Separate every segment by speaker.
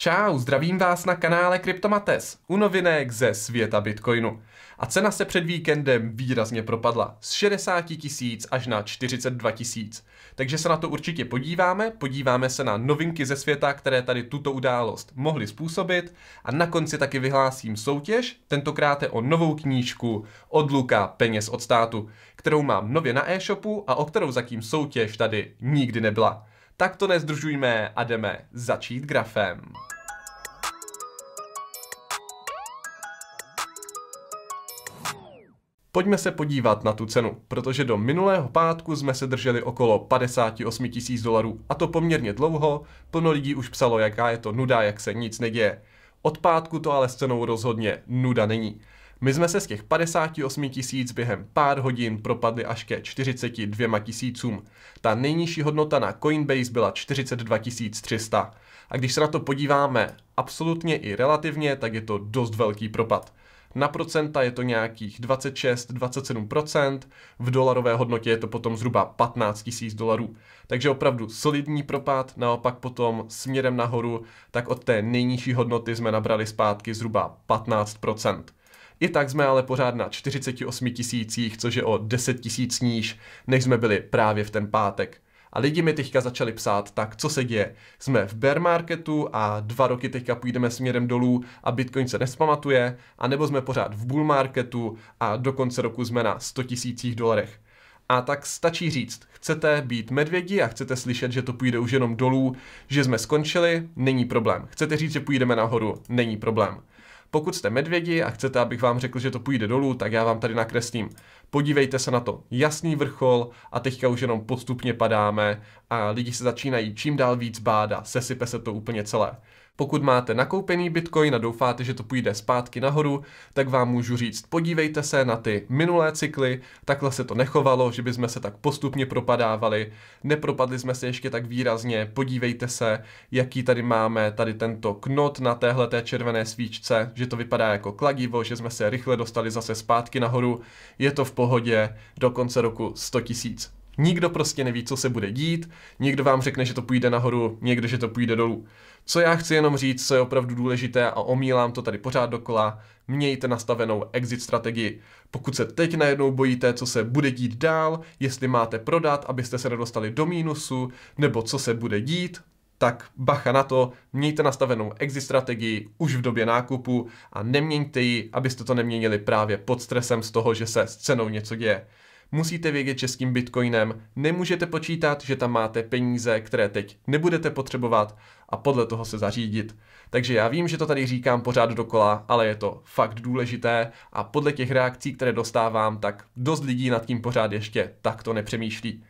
Speaker 1: Čau, zdravím vás na kanále Kryptomates u novinek ze světa Bitcoinu. A cena se před víkendem výrazně propadla z 60 tisíc až na 42 tisíc. Takže se na to určitě podíváme, podíváme se na novinky ze světa, které tady tuto událost mohly způsobit a na konci taky vyhlásím soutěž, tentokrát je o novou knížku Luka peněz od státu, kterou mám nově na e-shopu a o kterou zatím soutěž tady nikdy nebyla. Tak to nezdržujme a jdeme začít grafem. Pojďme se podívat na tu cenu, protože do minulého pátku jsme se drželi okolo 58 tisíc dolarů a to poměrně dlouho, plno lidí už psalo, jaká je to nuda, jak se nic neděje. Od pátku to ale s cenou rozhodně nuda není. My jsme se z těch 58 tisíc během pár hodin propadli až ke 42 tisícům. Ta nejnižší hodnota na Coinbase byla 42 300. A když se na to podíváme absolutně i relativně, tak je to dost velký propad. Na procenta je to nějakých 26-27%, v dolarové hodnotě je to potom zhruba 15 000 dolarů. Takže opravdu solidní propad, naopak potom směrem nahoru, tak od té nejnižší hodnoty jsme nabrali zpátky zhruba 15%. I tak jsme ale pořád na 48 tisících, což je o 10 tisíc níž, než jsme byli právě v ten pátek. A lidi mi teďka začali psát, tak co se děje? Jsme v bear marketu a dva roky teďka půjdeme směrem dolů a Bitcoin se nespamatuje, anebo jsme pořád v bull marketu a do konce roku jsme na 100 tisících dolarech. A tak stačí říct, chcete být medvědi a chcete slyšet, že to půjde už jenom dolů, že jsme skončili, není problém. Chcete říct, že půjdeme nahoru, není problém. Pokud jste medvědi a chcete, abych vám řekl, že to půjde dolů, tak já vám tady nakreslím. Podívejte se na to. Jasný vrchol a teďka už jenom postupně padáme a lidi se začínají čím dál víc báda. Sesype se to úplně celé. Pokud máte nakoupený Bitcoin a doufáte, že to půjde zpátky nahoru, tak vám můžu říct, podívejte se na ty minulé cykly, takhle se to nechovalo, že by jsme se tak postupně propadávali, nepropadli jsme se ještě tak výrazně, podívejte se, jaký tady máme tady tento knot na téhle té červené svíčce, že to vypadá jako kladivo, že jsme se rychle dostali zase zpátky nahoru, je to v pohodě do konce roku 100 tisíc. Nikdo prostě neví, co se bude dít, nikdo vám řekne, že to půjde nahoru, někdo, že to půjde dolů. Co já chci jenom říct, co je opravdu důležité a omílám to tady pořád dokola, mějte nastavenou exit strategii. Pokud se teď najednou bojíte, co se bude dít dál, jestli máte prodat, abyste se nedostali do mínusu, nebo co se bude dít, tak bacha na to, mějte nastavenou exit strategii už v době nákupu a neměňte ji, abyste to neměnili právě pod stresem z toho, že se s cenou něco děje musíte vědět, že s tím bitcoinem nemůžete počítat, že tam máte peníze, které teď nebudete potřebovat a podle toho se zařídit. Takže já vím, že to tady říkám pořád dokola, ale je to fakt důležité a podle těch reakcí, které dostávám, tak dost lidí nad tím pořád ještě takto nepřemýšlí.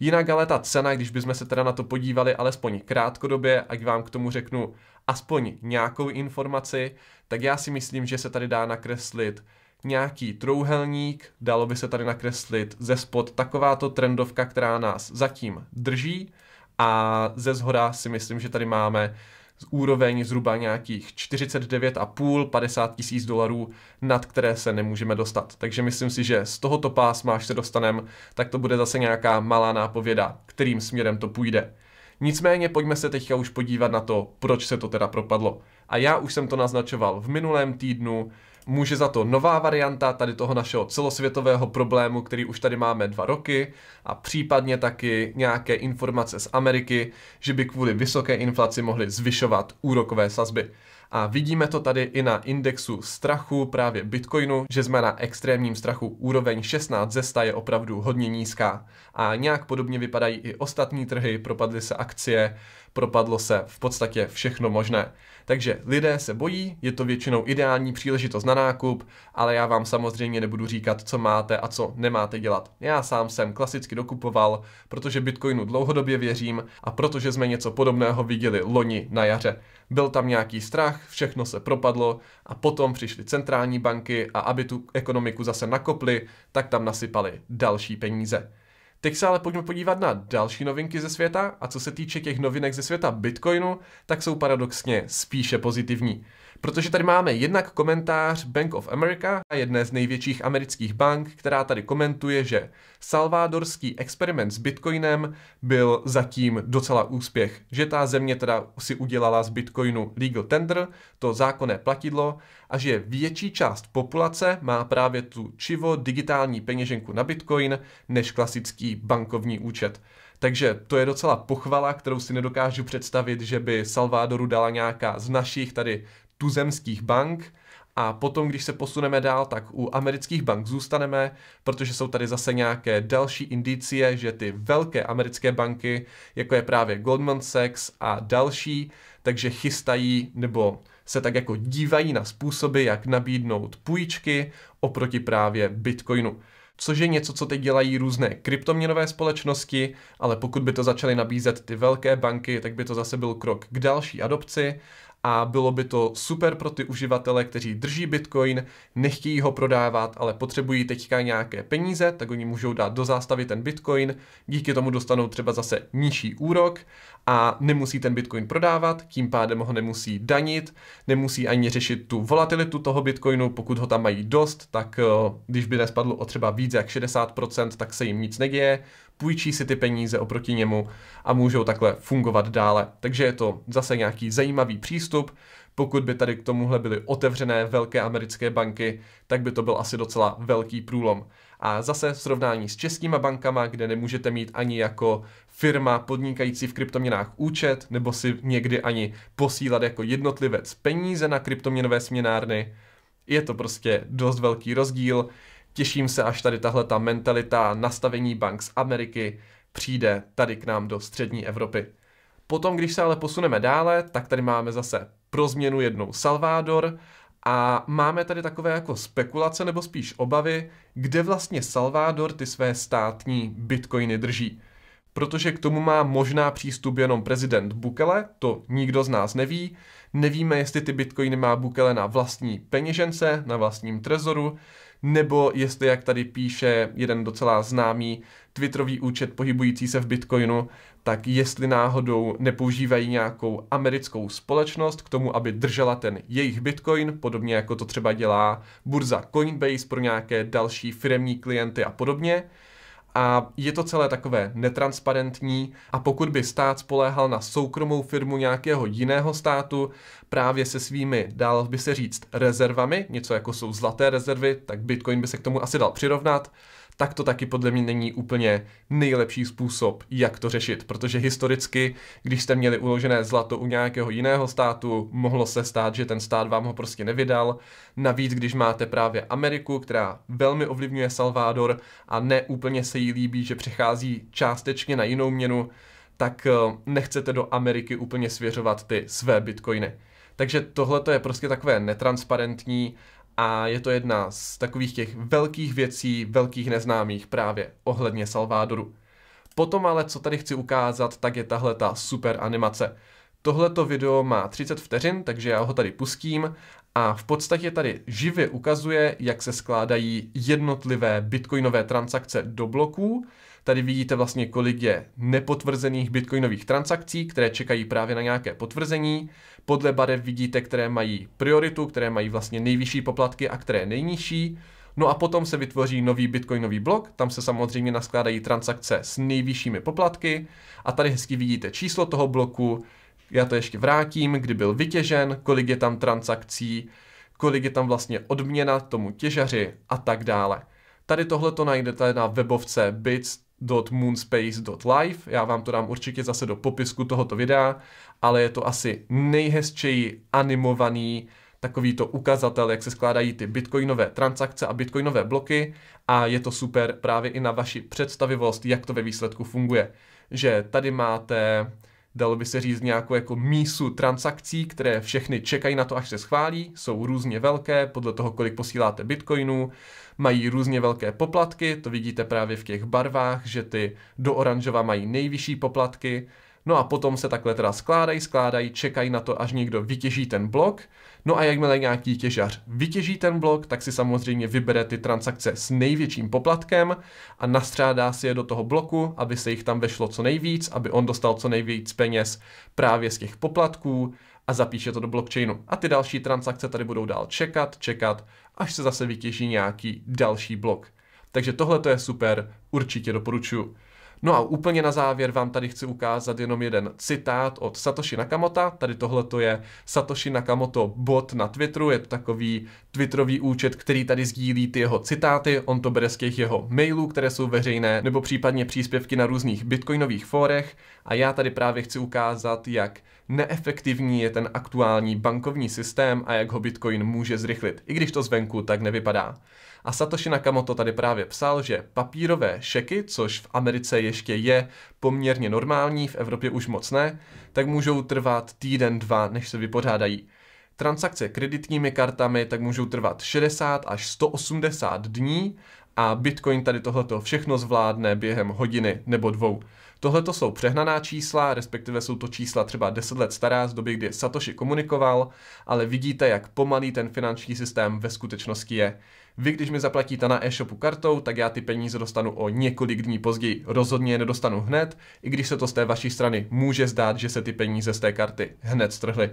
Speaker 1: Jinak ale ta cena, když bychom se teda na to podívali alespoň krátkodobě, ať vám k tomu řeknu aspoň nějakou informaci, tak já si myslím, že se tady dá nakreslit nějaký trouhelník, dalo by se tady nakreslit ze spod takováto trendovka, která nás zatím drží a ze zhora si myslím, že tady máme z úroveň zhruba nějakých 49,5, 50 tisíc dolarů, nad které se nemůžeme dostat. Takže myslím si, že z tohoto pásma, až se dostaneme, tak to bude zase nějaká malá nápověda, kterým směrem to půjde. Nicméně pojďme se teďka už podívat na to, proč se to teda propadlo. A já už jsem to naznačoval v minulém týdnu, Může za to nová varianta tady toho našeho celosvětového problému, který už tady máme dva roky a případně taky nějaké informace z Ameriky, že by kvůli vysoké inflaci mohly zvyšovat úrokové sazby. A vidíme to tady i na indexu strachu právě Bitcoinu, že jsme na extrémním strachu. Úroveň 16 ze 100 je opravdu hodně nízká. A nějak podobně vypadají i ostatní trhy, propadly se akcie, propadlo se v podstatě všechno možné. Takže lidé se bojí, je to většinou ideální příležitost na nákup, ale já vám samozřejmě nebudu říkat, co máte a co nemáte dělat. Já sám jsem klasicky dokupoval, protože Bitcoinu dlouhodobě věřím a protože jsme něco podobného viděli loni na jaře byl tam nějaký strach, všechno se propadlo a potom přišly centrální banky a aby tu ekonomiku zase nakoply, tak tam nasypali další peníze. Teď se ale pojďme podívat na další novinky ze světa a co se týče těch novinek ze světa Bitcoinu, tak jsou paradoxně spíše pozitivní. Protože tady máme jednak komentář Bank of America, jedné z největších amerických bank, která tady komentuje, že salvadorský experiment s bitcoinem byl zatím docela úspěch, že ta země teda si udělala z bitcoinu legal tender, to zákonné platidlo, a že větší část populace má právě tu čivo digitální peněženku na bitcoin než klasický bankovní účet. Takže to je docela pochvala, kterou si nedokážu představit, že by Salvadoru dala nějaká z našich tady tuzemských bank a potom, když se posuneme dál, tak u amerických bank zůstaneme, protože jsou tady zase nějaké další indicie, že ty velké americké banky, jako je právě Goldman Sachs a další, takže chystají nebo se tak jako dívají na způsoby, jak nabídnout půjčky oproti právě Bitcoinu což je něco, co teď dělají různé kryptoměnové společnosti, ale pokud by to začaly nabízet ty velké banky, tak by to zase byl krok k další adopci a bylo by to super pro ty uživatele, kteří drží Bitcoin, nechtějí ho prodávat, ale potřebují teďka nějaké peníze, tak oni můžou dát do zástavy ten Bitcoin, díky tomu dostanou třeba zase nižší úrok a nemusí ten Bitcoin prodávat, tím pádem ho nemusí danit, nemusí ani řešit tu volatilitu toho Bitcoinu, pokud ho tam mají dost, tak eh, když by nespadl o třeba víc jak 60%, tak se jim nic neděje, půjčí si ty peníze oproti němu a můžou takhle fungovat dále. Takže je to zase nějaký zajímavý přístup, pokud by tady k tomuhle byly otevřené velké americké banky, tak by to byl asi docela velký průlom. A zase v srovnání s českýma bankama, kde nemůžete mít ani jako firma podnikající v kryptoměnách účet, nebo si někdy ani posílat jako jednotlivec peníze na kryptoměnové směnárny, je to prostě dost velký rozdíl. Těším se, až tady tahle ta mentalita nastavení bank z Ameriky přijde tady k nám do střední Evropy. Potom, když se ale posuneme dále, tak tady máme zase pro změnu jednou Salvador a máme tady takové jako spekulace nebo spíš obavy, kde vlastně Salvador ty své státní bitcoiny drží. Protože k tomu má možná přístup jenom prezident Bukele, to nikdo z nás neví. Nevíme, jestli ty bitcoiny má Bukele na vlastní peněžence, na vlastním trezoru, nebo jestli, jak tady píše jeden docela známý twitterový účet pohybující se v bitcoinu, tak jestli náhodou nepoužívají nějakou americkou společnost k tomu, aby držela ten jejich bitcoin, podobně jako to třeba dělá burza Coinbase pro nějaké další firemní klienty a podobně a je to celé takové netransparentní a pokud by stát spoléhal na soukromou firmu nějakého jiného státu, právě se svými, dál by se říct, rezervami, něco jako jsou zlaté rezervy, tak Bitcoin by se k tomu asi dal přirovnat, tak to taky podle mě není úplně nejlepší způsob, jak to řešit, protože historicky, když jste měli uložené zlato u nějakého jiného státu, mohlo se stát, že ten stát vám ho prostě nevydal. Navíc, když máte právě Ameriku, která velmi ovlivňuje Salvador a ne úplně se jí líbí, že přechází částečně na jinou měnu, tak eh, nechcete do Ameriky úplně svěřovat ty své bitcoiny. Takže tohle je prostě takové netransparentní a je to jedna z takových těch velkých věcí, velkých neznámých právě ohledně Salvadoru. Potom ale, co tady chci ukázat, tak je tahle ta super animace. Tohleto video má 30 vteřin, takže já ho tady pustím a v podstatě tady živě ukazuje, jak se skládají jednotlivé bitcoinové transakce do bloků, Tady vidíte vlastně, kolik je nepotvrzených bitcoinových transakcí, které čekají právě na nějaké potvrzení. Podle barev vidíte, které mají prioritu, které mají vlastně nejvyšší poplatky a které nejnižší. No a potom se vytvoří nový bitcoinový blok, tam se samozřejmě naskládají transakce s nejvyššími poplatky a tady hezky vidíte číslo toho bloku, já to ještě vrátím, kdy byl vytěžen, kolik je tam transakcí, kolik je tam vlastně odměna tomu těžaři a tak dále. Tady tohle to najdete na webovce bits moonspace.live, já vám to dám určitě zase do popisku tohoto videa, ale je to asi nejhezčeji animovaný takový to ukazatel, jak se skládají ty bitcoinové transakce a bitcoinové bloky a je to super právě i na vaši představivost, jak to ve výsledku funguje. Že tady máte dalo by se říct nějakou jako mísu transakcí, které všechny čekají na to, až se schválí, jsou různě velké, podle toho, kolik posíláte bitcoinů, mají různě velké poplatky, to vidíte právě v těch barvách, že ty do oranžova mají nejvyšší poplatky, no a potom se takhle teda skládají, skládají, čekají na to, až někdo vytěží ten blok, No a jakmile nějaký těžař vytěží ten blok, tak si samozřejmě vybere ty transakce s největším poplatkem a nastřádá si je do toho bloku, aby se jich tam vešlo co nejvíc, aby on dostal co nejvíc peněz právě z těch poplatků a zapíše to do blockchainu. A ty další transakce tady budou dál čekat, čekat, až se zase vytěží nějaký další blok. Takže tohle to je super, určitě doporučuji. No a úplně na závěr vám tady chci ukázat jenom jeden citát od Satoshi Nakamoto. Tady tohle to je Satoshi Nakamoto bot na Twitteru, je to takový Twitterový účet, který tady sdílí ty jeho citáty, on to bere z těch jeho mailů, které jsou veřejné, nebo případně příspěvky na různých bitcoinových fórech. A já tady právě chci ukázat, jak neefektivní je ten aktuální bankovní systém a jak ho Bitcoin může zrychlit, i když to zvenku tak nevypadá. A Satoshi Nakamoto tady právě psal, že papírové šeky, což v Americe ještě je poměrně normální, v Evropě už moc ne, tak můžou trvat týden, dva, než se vypořádají. Transakce kreditními kartami tak můžou trvat 60 až 180 dní a Bitcoin tady tohleto všechno zvládne během hodiny nebo dvou. Tohle to jsou přehnaná čísla, respektive jsou to čísla třeba 10 let stará z doby, kdy Satoshi komunikoval, ale vidíte, jak pomalý ten finanční systém ve skutečnosti je. Vy, když mi zaplatíte na e-shopu kartou, tak já ty peníze dostanu o několik dní později. Rozhodně je nedostanu hned, i když se to z té vaší strany může zdát, že se ty peníze z té karty hned strhly.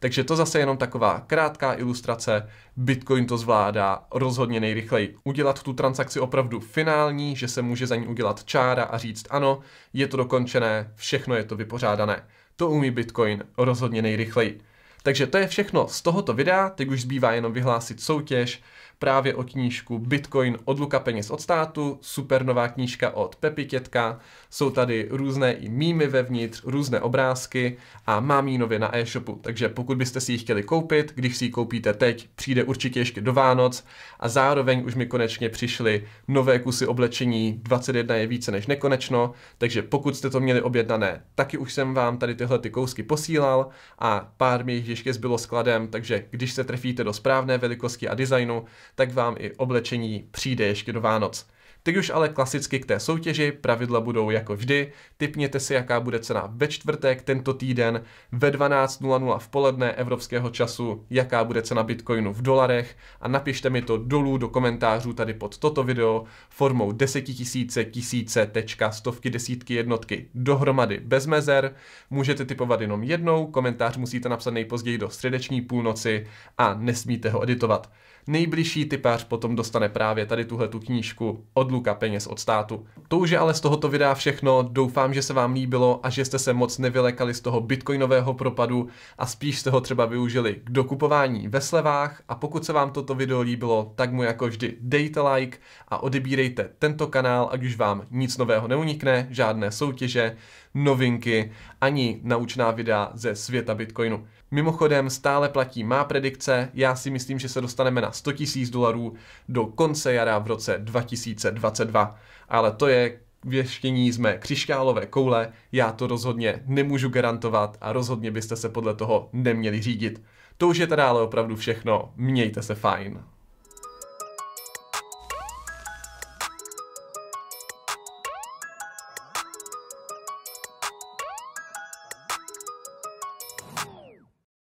Speaker 1: Takže to zase jenom taková krátká ilustrace. Bitcoin to zvládá rozhodně nejrychleji. Udělat tu transakci opravdu finální, že se může za ní udělat čára a říct ano, je to dokončené, všechno je to vypořádané. To umí Bitcoin rozhodně nejrychleji. Takže to je všechno z tohoto videa, teď už zbývá jenom vyhlásit soutěž právě o knížku Bitcoin od Luka peněz od státu, supernová knížka od Pepi Tětka, jsou tady různé i mýmy vevnitř, různé obrázky a mám ji nově na e-shopu, takže pokud byste si ji chtěli koupit, když si ji koupíte teď, přijde určitě ještě do Vánoc a zároveň už mi konečně přišly nové kusy oblečení, 21 je více než nekonečno, takže pokud jste to měli objednané, taky už jsem vám tady tyhle ty kousky posílal a pár mi jich ještě zbylo skladem, takže když se trefíte do správné velikosti a designu, tak vám i oblečení přijde ještě do Vánoc. Teď už ale klasicky k té soutěži, pravidla budou jako vždy, typněte si, jaká bude cena ve čtvrtek tento týden ve 12.00 v poledne evropského času, jaká bude cena bitcoinu v dolarech a napište mi to dolů do komentářů tady pod toto video formou desetitisíce tisíce tečka stovky desítky jednotky dohromady bez mezer. Můžete typovat jenom jednou, komentář musíte napsat nejpozději do středeční půlnoci a nesmíte ho editovat. Nejbližší typář potom dostane právě tady tuhle tu knížku Luka peněz od státu. To už je ale z tohoto videa všechno, doufám, že se vám líbilo a že jste se moc nevylekali z toho bitcoinového propadu a spíš jste ho třeba využili k dokupování ve slevách a pokud se vám toto video líbilo, tak mu jako vždy dejte like a odebírejte tento kanál, ať už vám nic nového neunikne, žádné soutěže, novinky ani naučná videa ze světa Bitcoinu. Mimochodem stále platí má predikce, já si myslím, že se dostaneme na 100 000 dolarů do konce jara v roce 2022, ale to je věštění z mé křišťálové koule, já to rozhodně nemůžu garantovat a rozhodně byste se podle toho neměli řídit. To už je teda ale opravdu všechno, mějte se fajn.